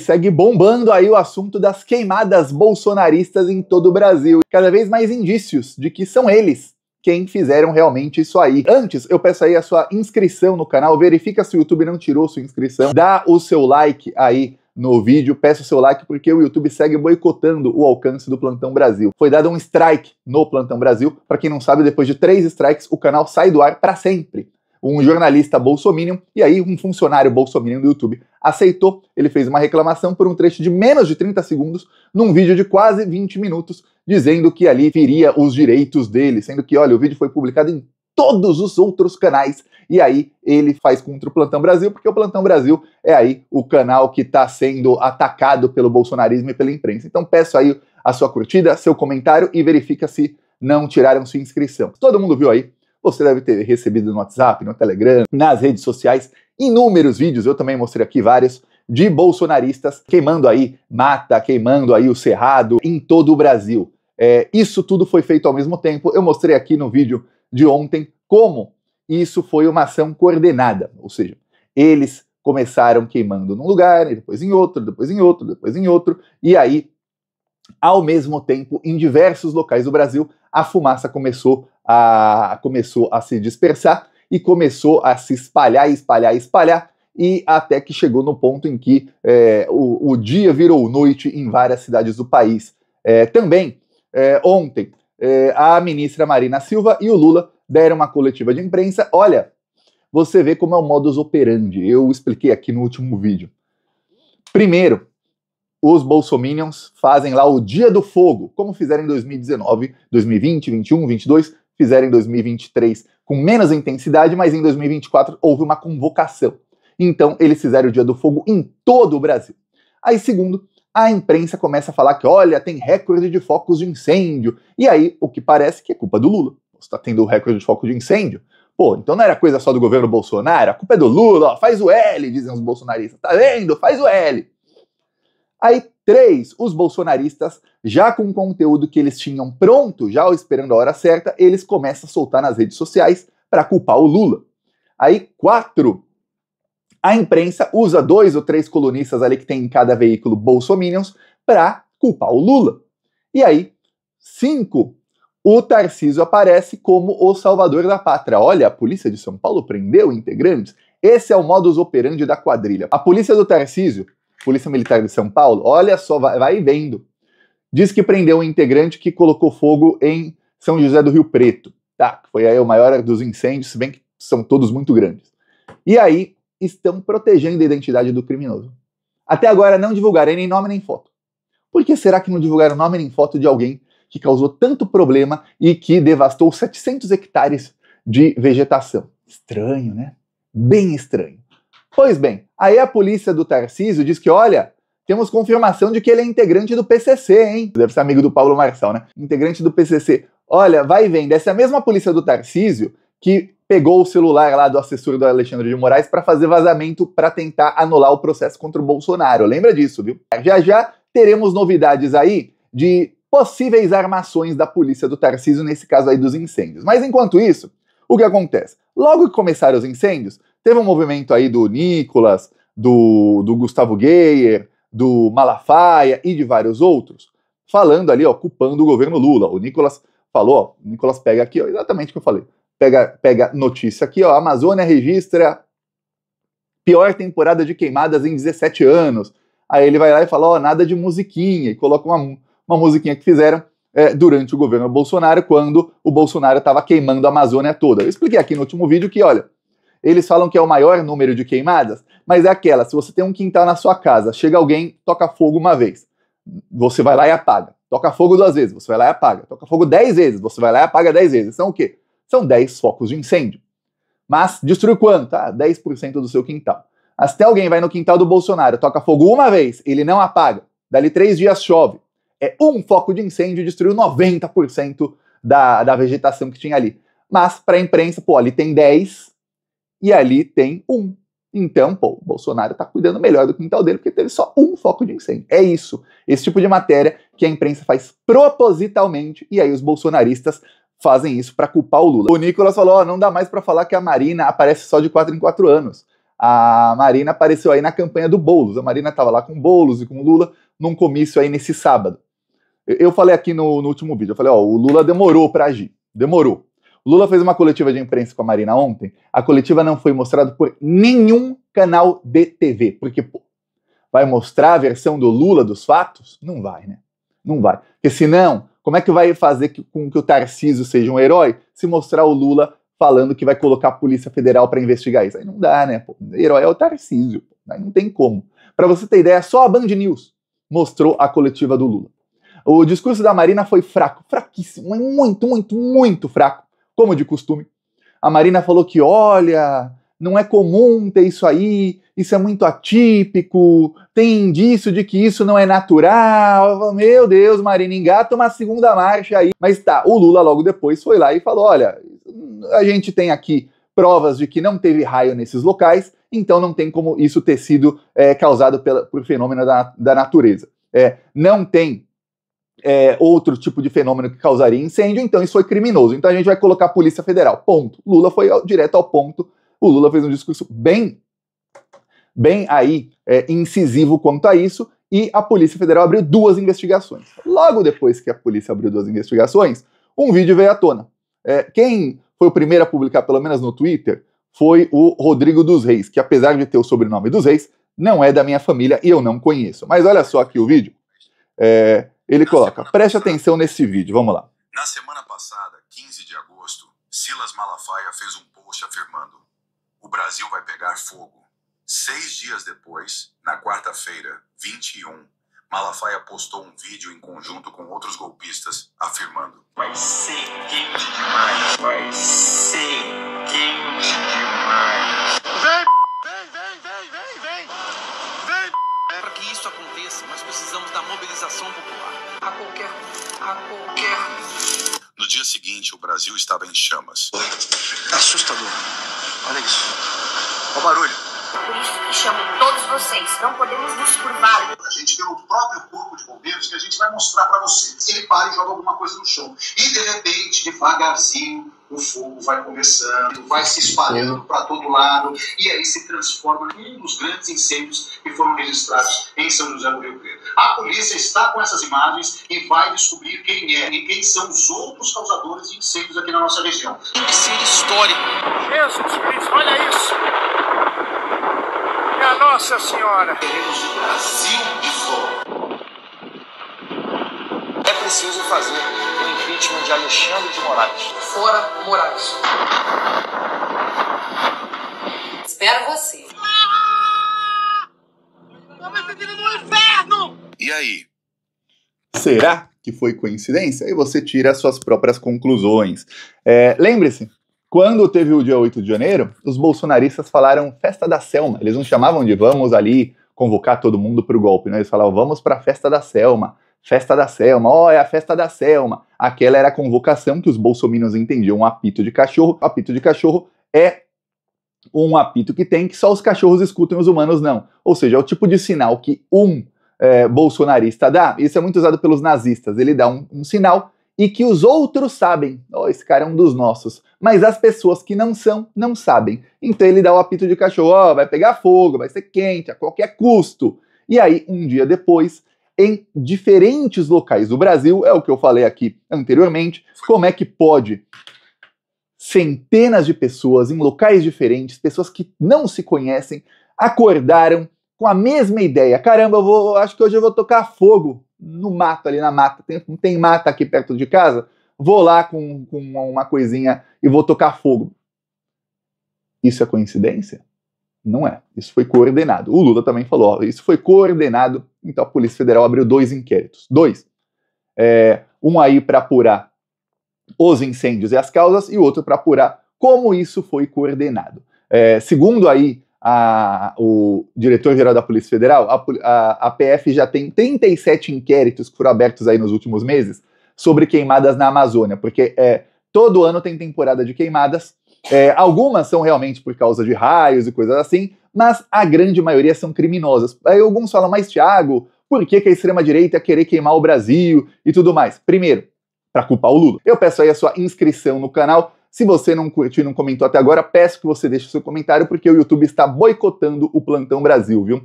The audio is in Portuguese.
Segue bombando aí o assunto das queimadas bolsonaristas em todo o Brasil. Cada vez mais indícios de que são eles quem fizeram realmente isso aí. Antes, eu peço aí a sua inscrição no canal, verifica se o YouTube não tirou sua inscrição, dá o seu like aí no vídeo, peço o seu like porque o YouTube segue boicotando o alcance do Plantão Brasil. Foi dado um strike no Plantão Brasil, para quem não sabe, depois de três strikes o canal sai do ar para sempre um jornalista bolsominion, e aí um funcionário bolsominion do YouTube aceitou, ele fez uma reclamação por um trecho de menos de 30 segundos num vídeo de quase 20 minutos, dizendo que ali viria os direitos dele, sendo que, olha, o vídeo foi publicado em todos os outros canais. E aí ele faz contra o Plantão Brasil, porque o Plantão Brasil é aí o canal que está sendo atacado pelo bolsonarismo e pela imprensa. Então peço aí a sua curtida, seu comentário e verifica se não tiraram sua inscrição. Todo mundo viu aí você deve ter recebido no WhatsApp, no Telegram, nas redes sociais, inúmeros vídeos, eu também mostrei aqui vários, de bolsonaristas queimando aí mata, queimando aí o cerrado em todo o Brasil. É, isso tudo foi feito ao mesmo tempo. Eu mostrei aqui no vídeo de ontem como isso foi uma ação coordenada, ou seja, eles começaram queimando num lugar, depois em outro, depois em outro, depois em outro, e aí ao mesmo tempo em diversos locais do Brasil, a fumaça começou a, começou a se dispersar e começou a se espalhar, espalhar, espalhar, e até que chegou no ponto em que é, o, o, dia virou noite em várias cidades do país. É, também, é, ontem, é, a ministra Marina Silva e o Lula deram uma coletiva de imprensa. Olha, você vê como é o modus operandi, eu expliquei aqui no último vídeo. Primeiro, os bolsominions fazem lá o Dia do Fogo, como fizeram em 2019, 2020, 21, 22, fizeram em 2023 com menos intensidade, mas em 2024 houve uma convocação. Então eles fizeram o Dia do Fogo em todo o Brasil. Aí, segundo, a imprensa começa a falar que, olha, tem recorde de focos de incêndio. E aí, o que parece que é culpa do Lula. Você está tendo recorde de foco de incêndio? Pô, então não era coisa só do governo Bolsonaro, a culpa é do Lula, ó, faz o L, dizem os bolsonaristas. Tá vendo? Faz o L. Aí, três, os bolsonaristas, já com o conteúdo que eles tinham pronto, já esperando a hora certa, eles começam a soltar nas redes sociais para culpar o Lula. Aí, quatro, a imprensa usa dois ou três colunistas ali que tem em cada veículo bolsominions para culpar o Lula. E aí, cinco, o Tarcísio aparece como o salvador da pátria. Olha, a polícia de São Paulo prendeu integrantes. Esse é o modus operandi da quadrilha. A polícia do Tarcísio Polícia Militar de São Paulo, olha só, vai, vai vendo. Diz que prendeu um integrante que colocou fogo em São José do Rio Preto. Tá, foi aí o maior dos incêndios, se bem que são todos muito grandes. E aí estão protegendo a identidade do criminoso. Até agora não divulgaram nem nome nem foto. Por que será que não divulgaram nome nem foto de alguém que causou tanto problema e que devastou 700 hectares de vegetação? Estranho, né? Bem estranho. Pois bem, aí a polícia do Tarcísio diz que, olha, temos confirmação de que ele é integrante do PCC, hein? Deve ser amigo do Paulo Marçal, né? Integrante do PCC. Olha, vai vendo, essa mesma polícia do Tarcísio que pegou o celular lá do assessor do Alexandre de Moraes para fazer vazamento para tentar anular o processo contra o Bolsonaro. Lembra disso, viu? Já já teremos novidades aí de possíveis armações da polícia do Tarcísio nesse caso aí dos incêndios. Mas enquanto isso, o que acontece? Logo que começaram os incêndios, Teve um movimento aí do Nicolas, do, do Gustavo Geyer, do Malafaia e de vários outros, falando ali, ó, o governo Lula. O Nicolas falou, ó, o Nicolas pega aqui, ó, exatamente o que eu falei. Pega, pega notícia aqui, ó, Amazônia registra pior temporada de queimadas em 17 anos. Aí ele vai lá e fala, ó, nada de musiquinha, e coloca uma, uma musiquinha que fizeram é, durante o governo Bolsonaro, quando o Bolsonaro estava queimando a Amazônia toda. Eu expliquei aqui no último vídeo que, olha, eles falam que é o maior número de queimadas, mas é aquela: se você tem um quintal na sua casa, chega alguém, toca fogo uma vez, você vai lá e apaga. Toca fogo duas vezes, você vai lá e apaga. Toca fogo dez vezes, você vai lá e apaga dez vezes. São o quê? São dez focos de incêndio. Mas destruiu quanto? Ah, 10% do seu quintal. Até alguém vai no quintal do Bolsonaro, toca fogo uma vez, ele não apaga. Dali três dias chove. É um foco de incêndio destruiu 90% da, da vegetação que tinha ali. Mas para a imprensa, pô, ali tem 10, e ali tem um. Então, pô, o Bolsonaro está cuidando melhor do quintal dele porque teve só um foco de incêndio. É isso. Esse tipo de matéria que a imprensa faz propositalmente e aí os bolsonaristas fazem isso para culpar o Lula. O Nicolas falou: ó, não dá mais para falar que a Marina aparece só de quatro em quatro anos. A Marina apareceu aí na campanha do Boulos. A Marina estava lá com Boulos e com Lula num comício aí nesse sábado. Eu falei aqui no, no último vídeo, eu falei, ó, o Lula demorou para agir, demorou. Lula fez uma coletiva de imprensa com a Marina ontem. A coletiva não foi mostrada por nenhum canal de TV. Porque, pô, vai mostrar a versão do Lula dos fatos? Não vai, né? Não vai. Porque senão, como é que vai fazer com que o Tarcísio seja um herói se mostrar o Lula falando que vai colocar a Polícia Federal para investigar isso? Aí não dá, né? Pô, herói é o Tarcísio. Aí não tem como. Para você ter ideia, só a Band News mostrou a coletiva do Lula. O discurso da Marina foi fraco, fraquíssimo, muito, muito, muito fraco como de costume. A Marina falou que, olha, não é comum ter isso aí, isso é muito atípico, tem indício de que isso não é natural. Meu Deus, Marina, engata uma segunda marcha aí. Mas tá, o Lula logo depois foi lá e falou: olha, a gente tem aqui provas de que não teve raio nesses locais, então não tem como isso ter sido é, causado pela, por fenômeno da, da natureza. É, não tem é, outro tipo de fenômeno que causaria incêndio, então isso foi criminoso. Então a gente vai colocar a Polícia Federal. Ponto. Lula foi ao, direto ao ponto. O Lula fez um discurso bem, bem aí é, incisivo quanto a isso. E a Polícia Federal abriu duas investigações. Logo depois que a polícia abriu duas investigações, um vídeo veio à tona. É, quem foi o primeiro a publicar, pelo menos no Twitter, foi o Rodrigo dos Reis, que apesar de ter o sobrenome dos Reis, não é da minha família e eu não conheço. Mas olha só aqui o vídeo. É, ele coloca: preste atenção nesse vídeo, vamos lá. Na semana passada, 15 de agosto, Silas Malafaia fez um post afirmando: o Brasil vai pegar fogo. Seis dias depois, na quarta-feira, 21, Malafaia postou um vídeo em conjunto com outros golpistas afirmando: vai ser quente Brasil estava em chamas. É assustador. Olha isso. Olha o barulho. Por isso que chamo todos vocês. Não podemos nos curvar. A gente tem o próprio corpo de bombeiros que a gente vai mostrar para vocês. Ele para e joga alguma coisa no chão. E de repente, devagarzinho, o fogo vai começando, vai se espalhando para todo lado e aí se transforma em um dos grandes incêndios que foram registrados em São José do Rio Preto. A polícia está com essas imagens e vai descobrir quem é e quem são os outros causadores de incêndios aqui na nossa região. Incêndio histórico. Jesus Cristo, olha isso. É a Nossa Senhora. Queremos o Brasil de fogo. É preciso fazer impeachment de Alexandre de Moraes. Fora Moraes. Espero você. E aí? Será que foi coincidência? E você tira as suas próprias conclusões. É, Lembre-se, quando teve o dia 8 de janeiro, os bolsonaristas falaram festa da Selma. Eles não chamavam de vamos ali convocar todo mundo para o golpe, né? Eles falavam vamos para a festa da Selma. Festa da Selma, ó, oh, é a festa da Selma. Aquela era a convocação que os bolsominos entendiam um apito de cachorro. Apito de cachorro é um apito que tem que só os cachorros escutam e os humanos não. Ou seja, é o tipo de sinal que um é, bolsonarista dá. Isso é muito usado pelos nazistas. Ele dá um, um sinal e que os outros sabem. Oh, esse cara é um dos nossos. Mas as pessoas que não são, não sabem. Então ele dá o apito de cachorro: oh, vai pegar fogo, vai ser quente, a qualquer custo. E aí, um dia depois, em diferentes locais do Brasil. É o que eu falei aqui anteriormente. Como é que pode centenas de pessoas em locais diferentes, pessoas que não se conhecem, acordaram com a mesma ideia. Caramba, eu vou, acho que hoje eu vou tocar fogo no mato, ali na mata. Tem, não tem mata aqui perto de casa? Vou lá com, com uma coisinha e vou tocar fogo. Isso é coincidência? Não é. Isso foi coordenado. O Lula também falou: ó, isso foi coordenado. Então a Polícia Federal abriu dois inquéritos. Dois. É, um aí para apurar os incêndios e as causas, e o outro para apurar como isso foi coordenado. É, segundo aí a, o diretor-geral da Polícia Federal, a, a, a, PF já tem 37 inquéritos que foram abertos aí nos últimos meses sobre queimadas na Amazônia, porque é, todo ano tem temporada de queimadas é, algumas são realmente por causa de raios e coisas assim, mas a grande maioria são criminosas. Aí alguns falam, mas Thiago. por que, que a extrema-direita querer queimar o Brasil e tudo mais? Primeiro, para culpar o Lula. Eu peço aí a sua inscrição no canal. Se você não curtiu e não comentou até agora, peço que você deixe seu comentário, porque o YouTube está boicotando o Plantão Brasil, viu?